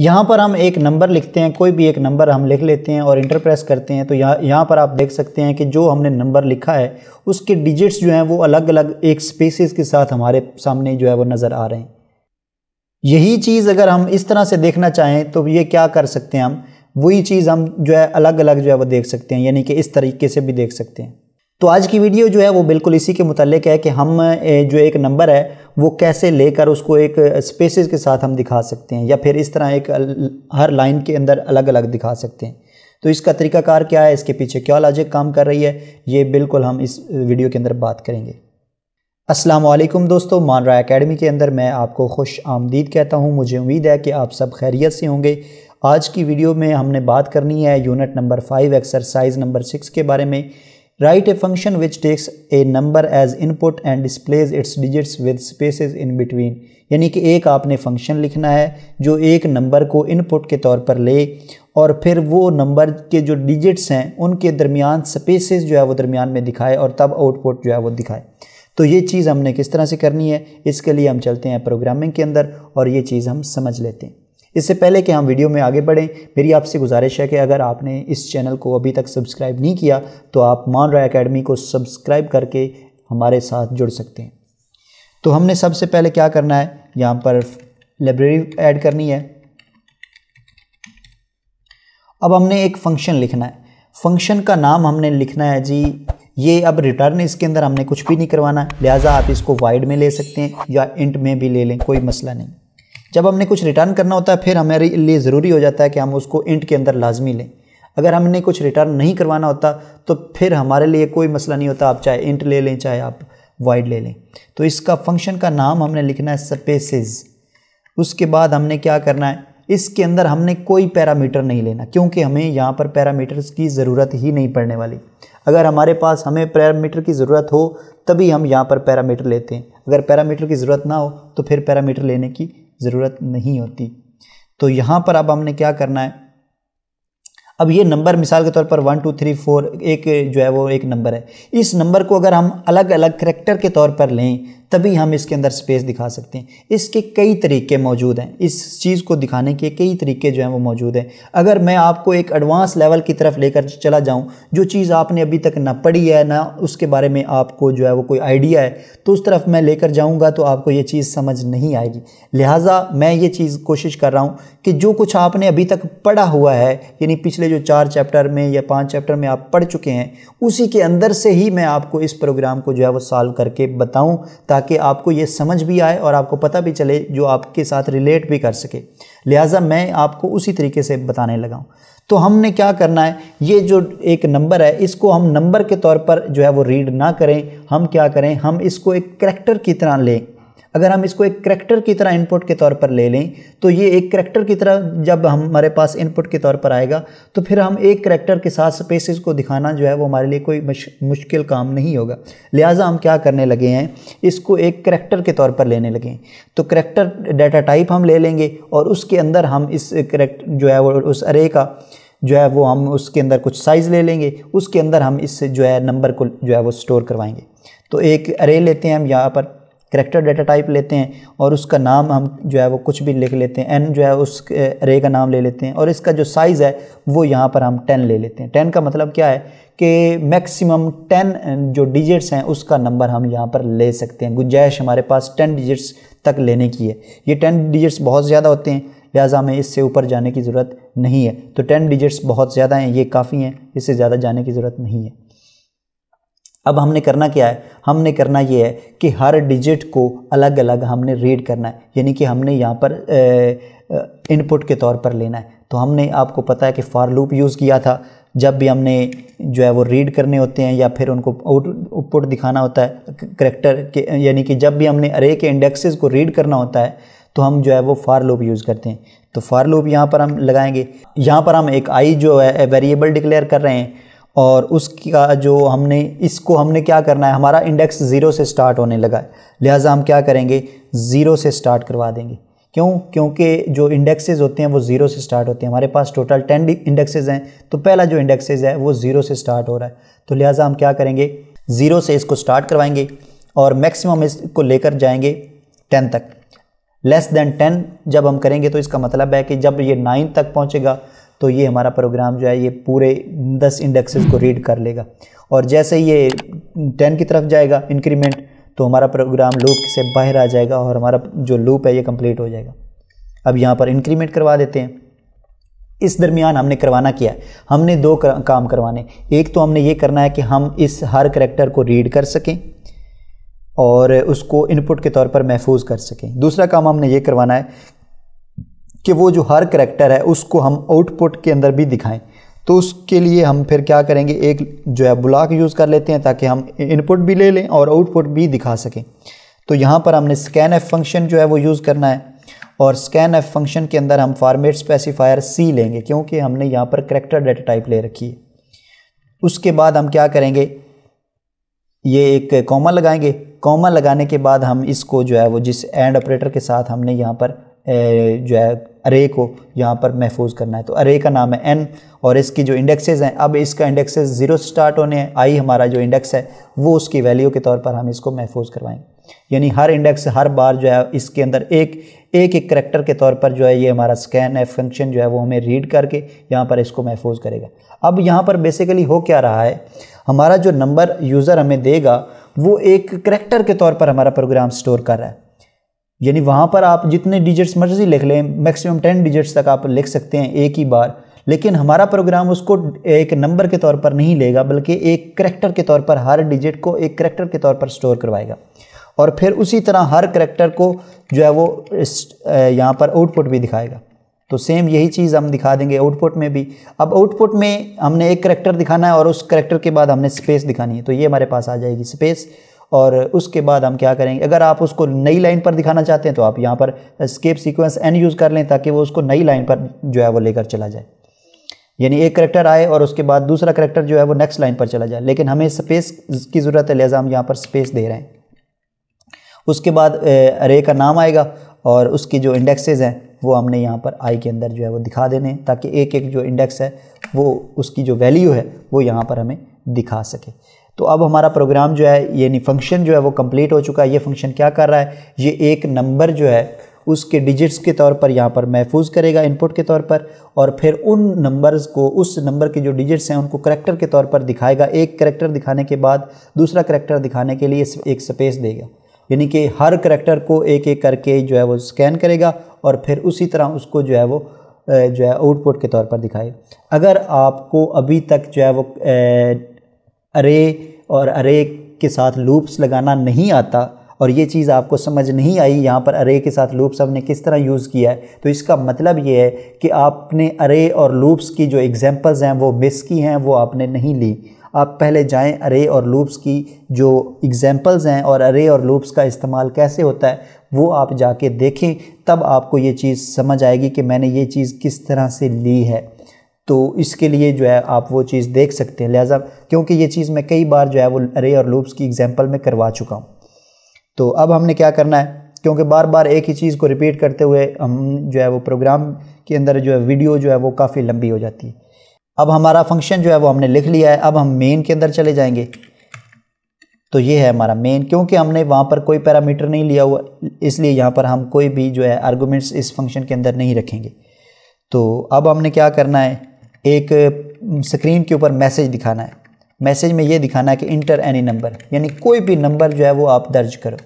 यहाँ पर हम एक नंबर लिखते हैं कोई भी एक नंबर हम लिख लेते हैं और इंटर प्रेस करते हैं तो यहाँ यहाँ पर आप देख सकते हैं कि जो हमने नंबर लिखा है उसके डिजिट्स जो हैं वो अलग अलग एक स्पेसिस के साथ हमारे सामने जो है वो नज़र आ रहे हैं यही चीज़ अगर हम इस तरह से देखना चाहें तो ये क्या कर सकते हैं हम वही चीज़ हम जो है अलग अलग जो है वो देख सकते हैं यानी कि इस तरीके से भी देख सकते हैं तो आज की वीडियो जो है वो बिल्कुल इसी के मतलब है कि हम जो एक नंबर है वो कैसे लेकर उसको एक स्पेसेस के साथ हम दिखा सकते हैं या फिर इस तरह एक हर लाइन के अंदर अलग अलग दिखा सकते हैं तो इसका तरीकाकार क्या है इसके पीछे क्या लॉजिक काम कर रही है ये बिल्कुल हम इस वीडियो के अंदर बात करेंगे अस्सलाम वालेकुम दोस्तों मानरा एकेडमी के अंदर मैं आपको खुश आमदीद कहता हूँ मुझे उम्मीद है कि आप सब खैरियत से होंगे आज की वीडियो में हमने बात करनी है unit number five exercise number six के बारे में Write a function which takes a number as input and displays its digits with spaces in between यानी कि एक आपने फंक्शन लिखना है जो एक नंबर को इनपुट के तौर पर ले और फिर वो नंबर के जो डिजिट्स हैं उनके दरमियान स्पेसेस जो है वो दरमियान में दिखाए और तब आउटपुट जो है वो दिखाए तो ये चीज़ हमने किस तरह से करनी है इसके लिए हम चलते हैं प्रोग्रामिंग के अंदर और ये चीज़ हम समझ लेते हैं इससे पहले कि हम वीडियो में आगे बढ़ें मेरी आपसे गुजारिश है कि अगर आपने इस चैनल को अभी तक सब्सक्राइब नहीं किया तो आप मान रॉय अकेडमी को सब्सक्राइब करके हमारे साथ जुड़ सकते हैं तो हमने सबसे पहले क्या करना है यहाँ पर लाइब्रेरी ऐड करनी है अब हमने एक फंक्शन लिखना है फंक्शन का नाम हमने लिखना है जी ये अब रिटर्न इसके अंदर हमने कुछ भी नहीं करवाना लिहाजा आप इसको वाइड में ले सकते हैं या इंट में भी ले लें कोई मसला नहीं जब हमने कुछ रिटर्न करना होता है फिर हमारे लिए ज़रूरी हो जाता है कि हम उसको इंट के अंदर लाजमी लें अगर हमने कुछ रिटर्न नहीं करवाना होता तो फिर हमारे लिए कोई मसला नहीं होता आप चाहे इंट ले लें चाहे आप वाइड ले लें तो इसका फंक्शन का नाम हमने लिखना है स्पेसेस उसके बाद हमने क्या करना है इसके अंदर हमने कोई पैरामीटर नहीं लेना क्योंकि हमें यहाँ पर पैरामीटर्स की ज़रूरत ही नहीं पड़ने वाली अगर हमारे पास हमें पैरामीटर की ज़रूरत हो तभी हम यहाँ पर पैरामीटर लेते हैं अगर पैरामीटर की ज़रूरत ना हो तो फिर पैरामीटर लेने की ज़रूरत नहीं होती तो यहाँ पर अब हमने क्या करना है अब ये नंबर मिसाल के तौर पर वन टू थ्री फोर एक जो है वो एक नंबर है इस नंबर को अगर हम अलग अलग करेक्टर के तौर पर लें तभी हम इसके अंदर स्पेस दिखा सकते हैं इसके कई तरीके मौजूद हैं इस चीज़ को दिखाने के कई तरीके जो हैं वो मौजूद हैं अगर मैं आपको एक एडवांस लेवल की तरफ लेकर चला जाऊँ जो चीज़ आपने अभी तक ना पढ़ी है ना उसके बारे में आपको जो है वो कोई आइडिया है तो उस तरफ मैं लेकर जाऊँगा तो आपको ये चीज़ समझ नहीं आएगी लिहाजा मैं ये चीज़ कोशिश कर रहा हूँ कि जो कुछ आपने अभी तक पढ़ा हुआ है यानी पिछले जो चार चैप्टर में या पाँच चैप्टर में आप पढ़ चुके हैं उसी के अंदर से ही मैं आपको इस प्रोग्राम को जो है वो सॉल्व करके बताऊँ ताकि ताकि आपको ये समझ भी आए और आपको पता भी चले जो आपके साथ रिलेट भी कर सके लिहाजा मैं आपको उसी तरीके से बताने लगा हूँ तो हमने क्या करना है ये जो एक नंबर है इसको हम नंबर के तौर पर जो है वो रीड ना करें हम क्या करें हम इसको एक करेक्टर की तरह लें अगर हम इसको एक करेक्टर की तरह इनपुट के तौर पर ले लें तो ये एक करेक्टर की तरह जब हमारे पास इनपुट के तौर पर आएगा तो फिर हम एक करेक्टर के साथ स्पेसिस को दिखाना जो है वो हमारे लिए कोई मुश्किल काम नहीं होगा लिहाजा हम क्या करने लगे हैं इसको एक करेक्टर के तौर पर लेने लगे हैं तो करेक्टर डाटा टाइप हम ले लेंगे और उसके अंदर हम इस करेक्ट जो है वो उस अरे का जो है वो हम उसके अंदर कुछ साइज़ ले लेंगे उसके अंदर हम इस जो है नंबर को जो है वो स्टोर करवाएंगे तो एक अरे लेते हैं हम यहाँ पर करेक्टर डाटा टाइप लेते हैं और उसका नाम हम जो है वो कुछ भी लिख लेते हैं एन जो है उस रे का नाम ले लेते हैं और इसका जो साइज़ है वो यहाँ पर हम टेन ले लेते हैं टेन का मतलब क्या है कि मैक्सिमम टेन जो डिजिट्स हैं उसका नंबर हम यहाँ पर ले सकते हैं गुंजाइश हमारे पास टेन डिजिट्स तक लेने की है ये टेन डिजिट्स बहुत ज़्यादा होते हैं लिहाजा हमें इससे ऊपर जाने की ज़रूरत नहीं है तो टेन डिजिट्स बहुत ज़्यादा हैं ये काफ़ी हैं इससे ज़्यादा जाने की ज़रूरत नहीं है अब हमने करना क्या है हमने करना ये है कि हर डिजिट को अलग अलग हमने रीड करना है यानी कि हमने यहाँ पर इनपुट के तौर पर लेना है तो हमने आपको पता है कि फॉर लूप यूज़ किया था जब भी हमने जो है वो रीड करने होते हैं या फिर उनको आउटपुट दिखाना होता है करेक्टर के यानी कि जब भी हमने अरे के इंडेक्सेस को रीड करना होता है तो हम जो है वो फार लूप यूज़ करते हैं तो फार लूप यहाँ पर हम लगाएंगे यहाँ पर हम एक आई जो है वेरिएबल डिक्लेयर कर रहे हैं और उसका जो हमने इसको हमने क्या करना है हमारा इंडेक्स ज़ीरो से स्टार्ट होने लगा है लिहाजा हम क्या करेंगे ज़ीरो से स्टार्ट करवा देंगे क्यों क्योंकि जो इंडेक्सेस होते हैं वो ज़ीरो से स्टार्ट होते हैं हमारे पास टोटल टेन इंडेक्सेस हैं तो पहला जो इंडेक्सेस है वो ज़ीरो से स्टार्ट हो रहा है तो लिहाजा हम क्या करेंगे ज़ीरो से इसको स्टार्ट करवाएंगे और मैक्सिमम इसको लेकर जाएंगे टेन तक लेस दैन टेन जब हम करेंगे तो इसका मतलब है कि जब ये नाइन तक पहुँचेगा तो ये हमारा प्रोग्राम जो है ये पूरे दस इंडेक्सेस को रीड कर लेगा और जैसे ये टेन की तरफ जाएगा इंक्रीमेंट तो हमारा प्रोग्राम लूप से बाहर आ जाएगा और हमारा जो लूप है ये कंप्लीट हो जाएगा अब यहाँ पर इंक्रीमेंट करवा देते हैं इस दरमियान हमने करवाना किया है हमने दो कर, काम करवाने एक तो हमने ये करना है कि हम इस हर करेक्टर को रीड कर सकें और उसको इनपुट के तौर पर महफूज कर सकें दूसरा काम हमने ये करवाना है कि वो जो हर करेक्टर है उसको हम आउटपुट के अंदर भी दिखाएं तो उसके लिए हम फिर क्या करेंगे एक जो है ब्लॉक यूज़ कर लेते हैं ताकि हम इनपुट भी ले लें और आउटपुट भी दिखा सकें तो यहाँ पर हमने स्कैन एफ फंक्शन जो है वो यूज़ करना है और स्कैन एफ फंक्शन के अंदर हम फॉर्मेट स्पेसिफायर सी लेंगे क्योंकि हमने यहाँ पर करेक्टर डेटा टाइप ले रखी है उसके बाद हम क्या करेंगे ये एक कॉमा लगाएंगे कॉमा लगाने के बाद हम इसको जो है वो जिस एंड ऑपरेटर के साथ हमने यहाँ पर जो है अरे को यहाँ पर महफूज करना है तो अरे का नाम है एन और इसकी जो इंडेक्सेज हैं अब इसका इंडेक्सेज ज़ीरो स्टार्ट होने हैं आई हमारा जो इंडेक्स है वो उसकी वैल्यू के तौर पर हम इसको महफूज करवाएँ यानी हर इंडेक्स हर बार जो है इसके अंदर एक एक एक करेक्टर के तौर पर जो है ये हमारा स्कैन है फंक्शन जो है वो हमें रीड करके यहाँ पर इसको महफूज करेगा अब यहाँ पर बेसिकली हो क्या रहा है हमारा जो नंबर यूज़र हमें देगा वो एक करेक्टर के तौर पर हमारा प्रोग्राम स्टोर कर रहा है यानी वहाँ पर आप जितने डिजिट्स मर्जी लिख लें मैक्सिमम टेन डिजिट्स तक आप लिख सकते हैं एक ही बार लेकिन हमारा प्रोग्राम उसको एक नंबर के तौर पर नहीं लेगा बल्कि एक करेक्टर के तौर पर हर डिजिट को एक करेक्टर के तौर पर स्टोर करवाएगा और फिर उसी तरह हर करेक्टर को जो है वो यहाँ पर आउटपुट भी दिखाएगा तो सेम यही चीज़ हम दिखा देंगे आउटपुट में भी अब आउटपुट में हमने एक करेक्टर दिखाना है और उस करेक्टर के बाद हमने स्पेस दिखानी है तो ये हमारे पास आ जाएगी स्पेस और उसके बाद हम क्या करेंगे अगर आप उसको नई लाइन पर दिखाना चाहते हैं तो आप यहाँ पर स्केप सीक्वेंस एन यूज़ कर लें ताकि वो उसको नई लाइन पर जो है वो लेकर चला जाए यानी एक करेक्टर आए और उसके बाद दूसरा करेक्टर जो है वो नेक्स्ट लाइन पर चला जाए लेकिन हमें स्पेस की ज़रूरत है लिहाजा हम यहाँ पर स्पेस दे रहे हैं उसके बाद रे का नाम आएगा और उसकी जो इंडेक्सेज हैं वो हमने यहाँ पर आई के अंदर जो है वो दिखा देने ताकि एक एक जो इंडेक्स है वो उसकी जो वैल्यू है वो यहाँ पर हमें दिखा सके तो अब हमारा प्रोग्राम जो है यानी फंक्शन जो है वो कंप्लीट हो चुका है ये फंक्शन क्या कर रहा है ये एक नंबर जो है उसके डिजिट्स के तौर पर यहाँ पर महफूज करेगा इनपुट के तौर पर और फिर उन नंबर्स को उस नंबर के जो डिजिट्स हैं उनको करैक्टर के तौर पर दिखाएगा एक करैक्टर दिखाने के बाद दूसरा करैक्टर दिखाने के लिए एक स्पेस देगा यानी कि हर करैक्टर को एक एक करके जो है वो स्कैन करेगा और फिर उसी तरह उसको जो है वो जो है आउटपुट के तौर पर दिखाएगा अगर आपको अभी तक जो है वो अरे और अरे के साथ लूप्स लगाना नहीं आता और ये चीज़ आपको समझ नहीं आई यहाँ पर अरे के साथ लूप्स हमने किस तरह यूज़ किया है तो इसका मतलब ये है कि आपने अरे और लूप्स की जो एग्ज़ैम्पल्स हैं वो मिस की हैं वो आपने नहीं ली आप पहले जाएं अरे और लूप्स की जो एग्ज़ैम्पल्स हैं और अरे और लूप्स का इस्तेमाल कैसे होता है वो आप जाके देखें तब आपको ये चीज़ समझ आएगी कि मैंने ये चीज़ किस तरह से ली है तो इसके लिए जो है आप वो चीज़ देख सकते हैं लिहाजा क्योंकि ये चीज़ मैं कई बार जो है वो अरे और लूप्स की एग्जांपल में करवा चुका हूँ तो अब हमने क्या करना है क्योंकि बार बार एक ही चीज़ को रिपीट करते हुए हम जो है वो प्रोग्राम के अंदर जो है वीडियो जो है वो काफ़ी लंबी हो जाती है अब हमारा फंक्शन जो है वो हमने लिख लिया है अब हम मेन के अंदर चले जाएंगे तो ये है हमारा मेन क्योंकि हमने वहाँ पर कोई पैरामीटर नहीं लिया हुआ इसलिए यहाँ पर हम कोई भी जो है आर्गूमेंट्स इस फंक्शन के अंदर नहीं रखेंगे तो अब हमने क्या करना है एक स्क्रीन के ऊपर मैसेज दिखाना है मैसेज में ये दिखाना है कि इंटर एनी नंबर यानी कोई भी नंबर जो है वो आप दर्ज करो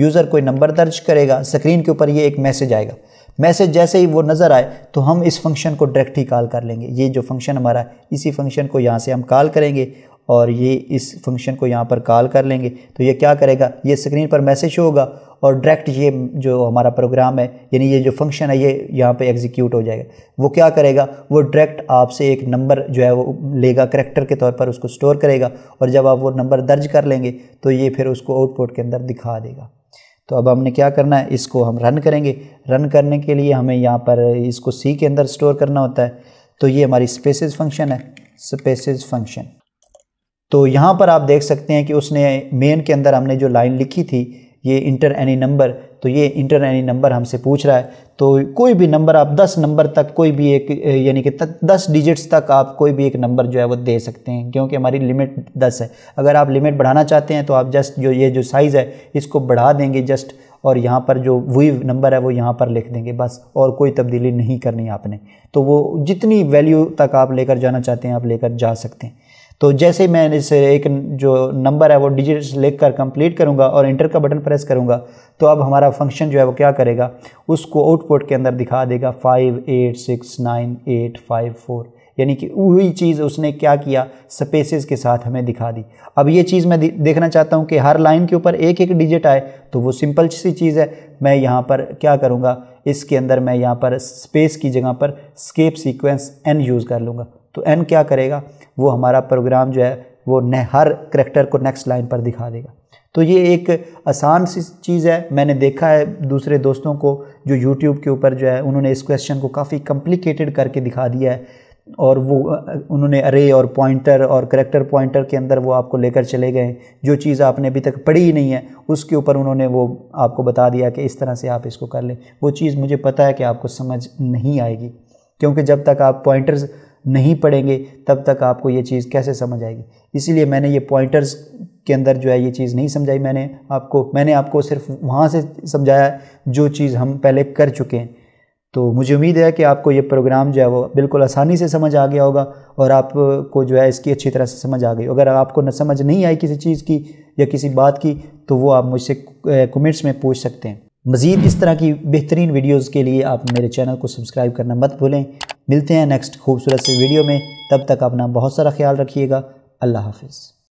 यूज़र कोई नंबर दर्ज करेगा स्क्रीन के ऊपर ये एक मैसेज आएगा मैसेज जैसे ही वो नज़र आए तो हम इस फंक्शन को डायरेक्ट ही कॉल कर लेंगे ये जो फंक्शन हमारा इसी फंक्शन को यहाँ से हम कॉल करेंगे और ये इस फंक्शन को यहाँ पर कॉल कर लेंगे तो ये क्या करेगा ये स्क्रीन पर मैसेज होगा और डायरेक्ट ये जो हमारा प्रोग्राम है यानी ये जो फंक्शन है ये यहाँ पे एग्जीक्यूट हो जाएगा वो क्या करेगा वो डायरेक्ट आपसे एक नंबर जो है वो लेगा करेक्टर के तौर पर उसको स्टोर करेगा और जब आप वो नंबर दर्ज कर लेंगे तो ये फिर उसको आउटपुट के अंदर दिखा देगा तो अब हमने क्या करना है इसको हम रन करेंगे रन करने के लिए हमें यहाँ पर इसको सी के अंदर स्टोर करना होता है तो ये हमारी स्पेसिस फंक्शन है स्पेसिस फंक्शन तो यहाँ पर आप देख सकते हैं कि उसने मेन के अंदर हमने जो लाइन लिखी थी ये इंटर एनी नंबर तो ये इंटर एनी नंबर हमसे पूछ रहा है तो कोई भी नंबर आप 10 नंबर तक कोई भी एक यानी कि दस डिजिट्स तक आप कोई भी एक नंबर जो है वो दे सकते हैं क्योंकि हमारी लिमिट 10 है अगर आप लिमिट बढ़ाना चाहते हैं तो आप जस्ट जो ये जो साइज़ है इसको बढ़ा देंगे जस्ट और यहाँ पर जो वही नंबर है वो यहाँ पर लिख देंगे बस और कोई तब्दीली नहीं करनी आपने तो वो जितनी वैल्यू तक आप लेकर जाना चाहते हैं आप लेकर जा सकते हैं तो जैसे मैं इस एक जो नंबर है वो डिजिट्स कर कंप्लीट करूँगा और इंटर का बटन प्रेस करूँगा तो अब हमारा फंक्शन जो है वो क्या करेगा उसको आउटपुट के अंदर दिखा देगा five eight six nine eight five four यानी कि वही चीज़ उसने क्या किया स्पेसेस के साथ हमें दिखा दी अब ये चीज़ मैं देखना चाहता हूँ कि हर लाइन के ऊपर एक एक डिजिट आए तो वो सिंपल सी चीज़ है मैं यहाँ पर क्या करूँगा इसके अंदर मैं यहाँ पर स्पेस की जगह पर स्केप सीक्वेंस एन यूज़ कर लूँगा तो एन क्या करेगा वो हमारा प्रोग्राम जो है वो ने हर करेक्टर को नेक्स्ट लाइन पर दिखा देगा तो ये एक आसान सी चीज़ है मैंने देखा है दूसरे दोस्तों को जो यूट्यूब के ऊपर जो है उन्होंने इस क्वेश्चन को काफ़ी कम्प्लिकेटेड करके दिखा दिया है और वो उन्होंने अरे और पॉइंटर और करेक्टर पॉइंटर के अंदर वो आपको लेकर चले गए जो चीज़ आपने अभी तक पढ़ी ही नहीं है उसके ऊपर उन्होंने वो आपको बता दिया कि इस तरह से आप इसको कर लें वो चीज़ मुझे पता है कि आपको समझ नहीं आएगी क्योंकि जब तक आप पॉइंटर्स नहीं पढ़ेंगे तब तक आपको ये चीज़ कैसे समझ आएगी इसीलिए मैंने ये पॉइंटर्स के अंदर जो है ये चीज़ नहीं समझाई मैंने आपको मैंने आपको सिर्फ वहाँ से समझाया जो चीज़ हम पहले कर चुके हैं तो मुझे उम्मीद है कि आपको ये प्रोग्राम जो है वो बिल्कुल आसानी से समझ आ गया होगा और आपको जो है इसकी अच्छी तरह से समझ आ गई अगर आपको न समझ नहीं आई किसी चीज़ की या किसी बात की तो वो आप मुझसे कमेंट्स में पूछ सकते हैं मज़ीद इस तरह की बेहतरीन वीडियोज़ के लिए आप मेरे चैनल को सब्सक्राइब करना मत भूलें मिलते हैं नेक्स्ट खूबसूरत से वीडियो में तब तक अपना बहुत सारा ख्याल रखिएगा अल्लाह हाफिज़